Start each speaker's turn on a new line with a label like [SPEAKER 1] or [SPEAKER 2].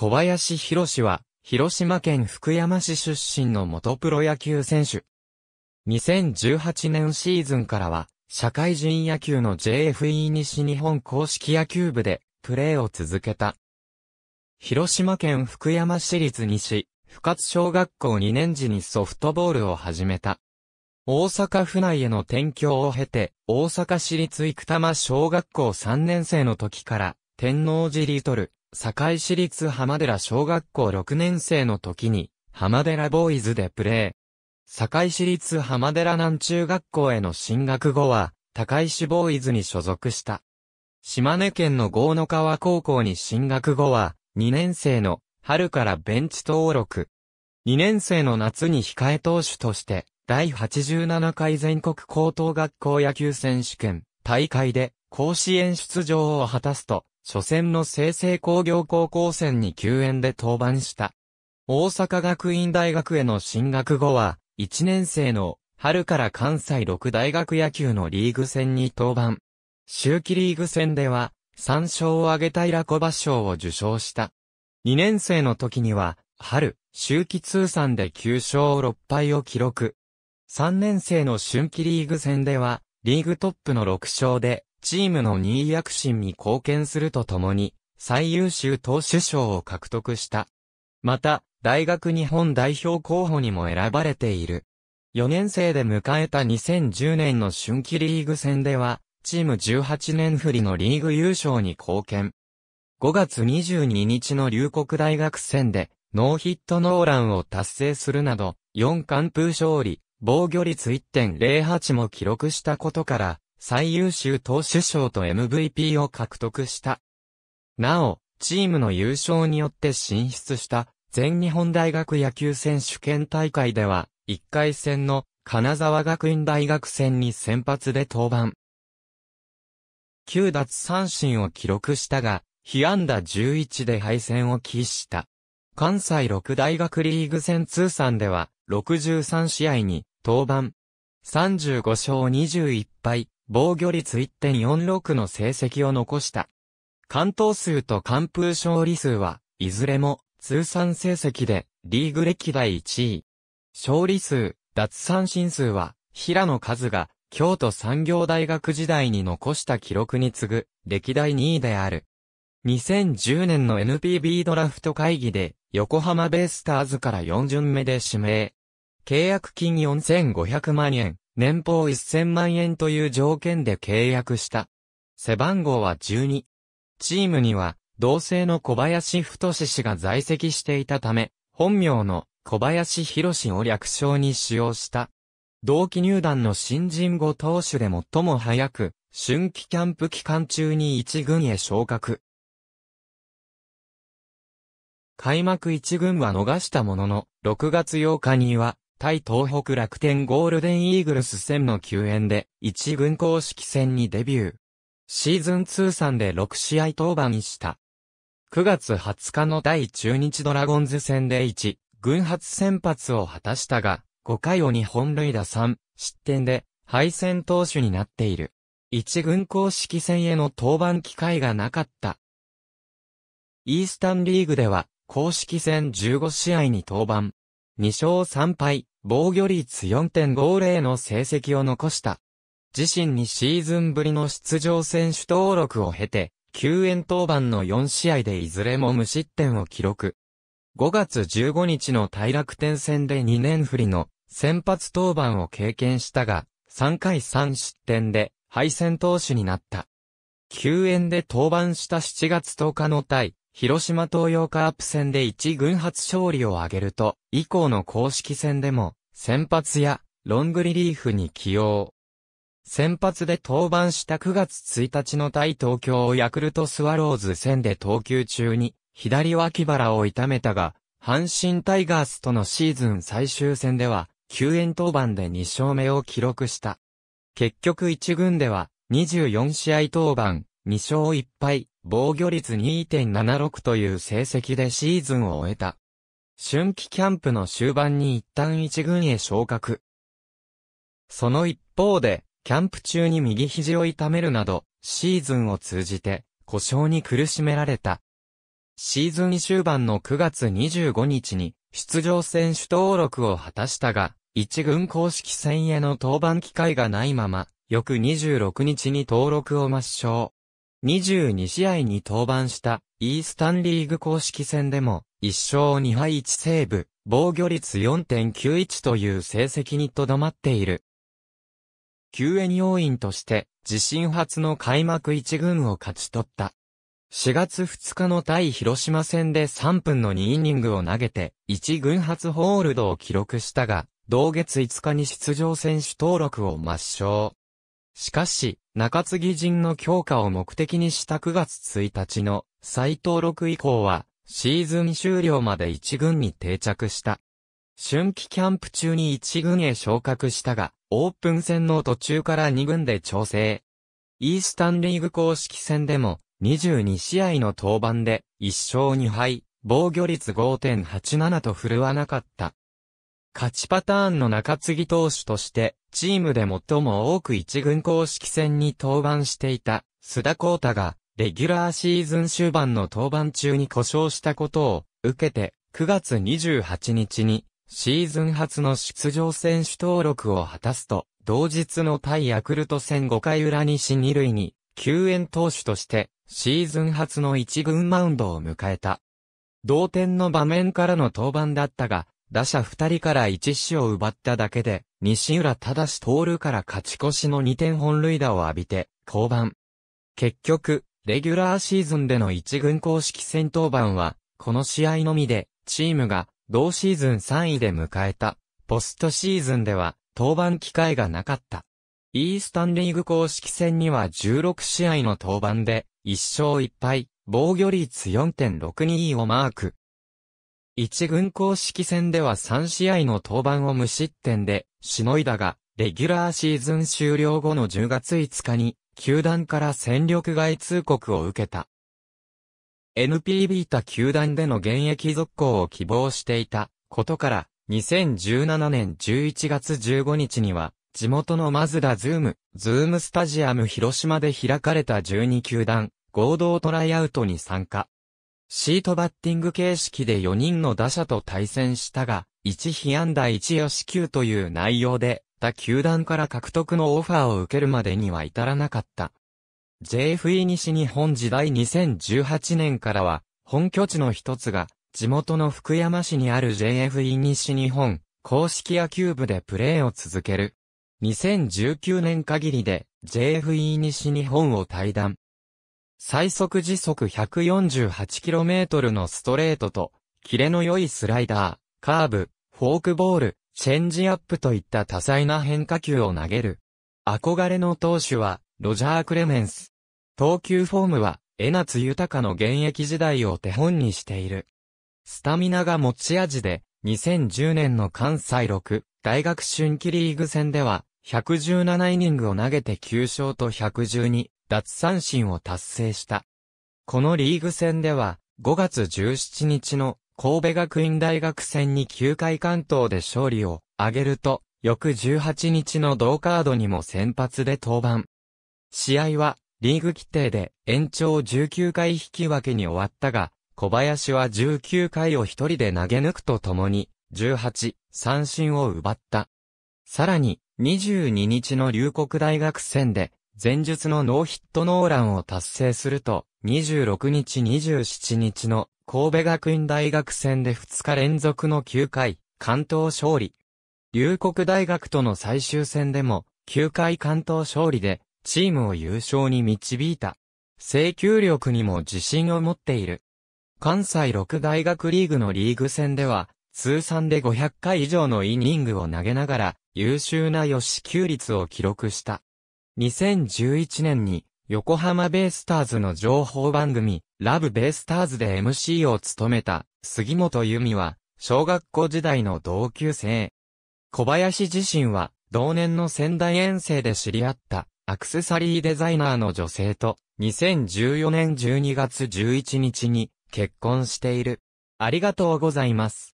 [SPEAKER 1] 小林博士は、広島県福山市出身の元プロ野球選手。2018年シーズンからは、社会人野球の JFE 西日本公式野球部で、プレーを続けた。広島県福山市立西、深津小学校2年時にソフトボールを始めた。大阪府内への転居を経て、大阪市立生玉小学校3年生の時から、天王寺リトル、堺市立浜寺小学校6年生の時に、浜寺ボーイズでプレー。堺市立浜寺南中学校への進学後は、高石ボーイズに所属した。島根県の郷野川高校に進学後は、2年生の春からベンチ登録。2年生の夏に控え投手として、第87回全国高等学校野球選手権大会で甲子園出場を果たすと、初戦の生成工業高校戦に救援で登板した。大阪学院大学への進学後は、1年生の春から関西6大学野球のリーグ戦に登板。周期リーグ戦では、3勝を挙げたイラコバ賞を受賞した。2年生の時には、春、周期通算で9勝6敗を記録。3年生の春季リーグ戦では、リーグトップの6勝で、チームの2位躍進に貢献するとともに、最優秀投手賞を獲得した。また、大学日本代表候補にも選ばれている。4年生で迎えた2010年の春季リーグ戦では、チーム18年振りのリーグ優勝に貢献。5月22日の龍谷大学戦で、ノーヒットノーランを達成するなど、4完封勝利、防御率1.08も記録したことから、最優秀投手賞と MVP を獲得した。なお、チームの優勝によって進出した全日本大学野球選手権大会では、1回戦の金沢学院大学戦に先発で登板。9奪三振を記録したが、被安打11で敗戦を喫した。関西六大学リーグ戦通算では、63試合に登板。35勝21敗、防御率1.46の成績を残した。関東数と完封勝利数は、いずれも通算成績でリーグ歴代1位。勝利数、奪三振数は、平野和が京都産業大学時代に残した記録に次ぐ歴代2位である。2010年の NPB ドラフト会議で横浜ベイスターズから4巡目で指名。契約金4500万円、年俸1000万円という条件で契約した。背番号は12。チームには、同姓の小林太氏が在籍していたため、本名の小林博を略称に使用した。同期入団の新人後投手で最も早く、春季キャンプ期間中に一軍へ昇格。開幕一軍は逃したものの、6月8日には、対東北楽天ゴールデンイーグルス戦の救援で、1軍公式戦にデビュー。シーズン通算で6試合登板した。9月20日の第中日ドラゴンズ戦で1、軍発先発を果たしたが、5回を2本塁打3、失点で、敗戦投手になっている。1軍公式戦への登板機会がなかった。イースタンリーグでは、公式戦15試合に登板、2勝3敗、防御率4.50の成績を残した。自身にシーズンぶりの出場選手登録を経て、救援登板の4試合でいずれも無失点を記録。5月15日の大楽天戦で2年振りの先発登板を経験したが、3回3失点で敗戦投手になった。救援で登板した7月10日の対広島東洋カープ戦で1軍初勝利を挙げると、以降の公式戦でも、先発やロングリリーフに起用。先発で登板した9月1日の対東京ヤクルトスワローズ戦で投球中に、左脇腹を痛めたが、阪神タイガースとのシーズン最終戦では、救援登板で2勝目を記録した。結局1軍では、24試合登板、2勝1敗、防御率2.76という成績でシーズンを終えた。春季キャンプの終盤に一旦一軍へ昇格。その一方で、キャンプ中に右肘を痛めるなど、シーズンを通じて、故障に苦しめられた。シーズン終盤の9月25日に、出場選手登録を果たしたが、一軍公式戦への登板機会がないまま、翌26日に登録を抹消。22試合に登板したイースタンリーグ公式戦でも1勝2敗1セーブ、防御率4.91という成績にとどまっている。救援要員として自身初の開幕1軍を勝ち取った。4月2日の対広島戦で3分の2イニングを投げて1軍初ホールドを記録したが、同月5日に出場選手登録を抹消。しかし、中継ぎ陣の強化を目的にした9月1日の再登録以降は、シーズン終了まで1軍に定着した。春季キャンプ中に1軍へ昇格したが、オープン戦の途中から2軍で調整。イースタンリーグ公式戦でも、22試合の登板で、1勝2敗、防御率5.87と振るわなかった。勝ちパターンの中継ぎ投手として、チームで最も多く一軍公式戦に登板していた、須田光太が、レギュラーシーズン終盤の登板中に故障したことを、受けて、9月28日に、シーズン初の出場選手登録を果たすと、同日の対ヤクルト戦5回裏に西二塁に、救援投手として、シーズン初の一軍マウンドを迎えた。同点の場面からの登板だったが、打者二人から一死を奪っただけで、西浦正徹から勝ち越しの二点本塁打を浴びて、降板。結局、レギュラーシーズンでの一軍公式戦登板は、この試合のみで、チームが同シーズン3位で迎えた、ポストシーズンでは、登板機会がなかった。イースタンリーグ公式戦には16試合の登板で、1勝1敗、防御率4.62をマーク。一軍公式戦では3試合の登板を無失点で、しのいだが、レギュラーシーズン終了後の10月5日に、球団から戦力外通告を受けた。NPB 他球団での現役続行を希望していたことから、2017年11月15日には、地元のマズダズーム、ズームスタジアム広島で開かれた12球団、合同トライアウトに参加。シートバッティング形式で4人の打者と対戦したが、1被安打1よし球という内容で、他球団から獲得のオファーを受けるまでには至らなかった。JFE 西日本時代2018年からは、本拠地の一つが、地元の福山市にある JFE 西日本、公式野球部でプレーを続ける。2019年限りで JFE 西日本を退団。最速時速 148km のストレートと、キレの良いスライダー、カーブ、フォークボール、チェンジアップといった多彩な変化球を投げる。憧れの投手は、ロジャー・クレメンス。投球フォームは、江夏豊の現役時代を手本にしている。スタミナが持ち味で、2010年の関西6大学春季リーグ戦では、117イニングを投げて9勝と112奪三振を達成した。このリーグ戦では、5月17日の神戸学院大学戦に9回関東で勝利を挙げると、翌18日の同カードにも先発で登板。試合は、リーグ規定で延長19回引き分けに終わったが、小林は19回を一人で投げ抜くとともに、18、三振を奪った。さらに、22日の龍谷大学戦で、前述のノーヒットノーランを達成すると、26日27日の神戸学院大学戦で2日連続の9回、関東勝利。龍谷大学との最終戦でも、9回関東勝利で、チームを優勝に導いた。制球力にも自信を持っている。関西6大学リーグのリーグ戦では、通算で500回以上のイニングを投げながら、優秀な予支給率を記録した。2011年に、横浜ベイスターズの情報番組、ラブベイスターズで MC を務めた、杉本由美は、小学校時代の同級生。小林自身は、同年の仙台遠征で知り合った、アクセサリーデザイナーの女性と、2014年12月11日に、結婚している。ありがとうございます。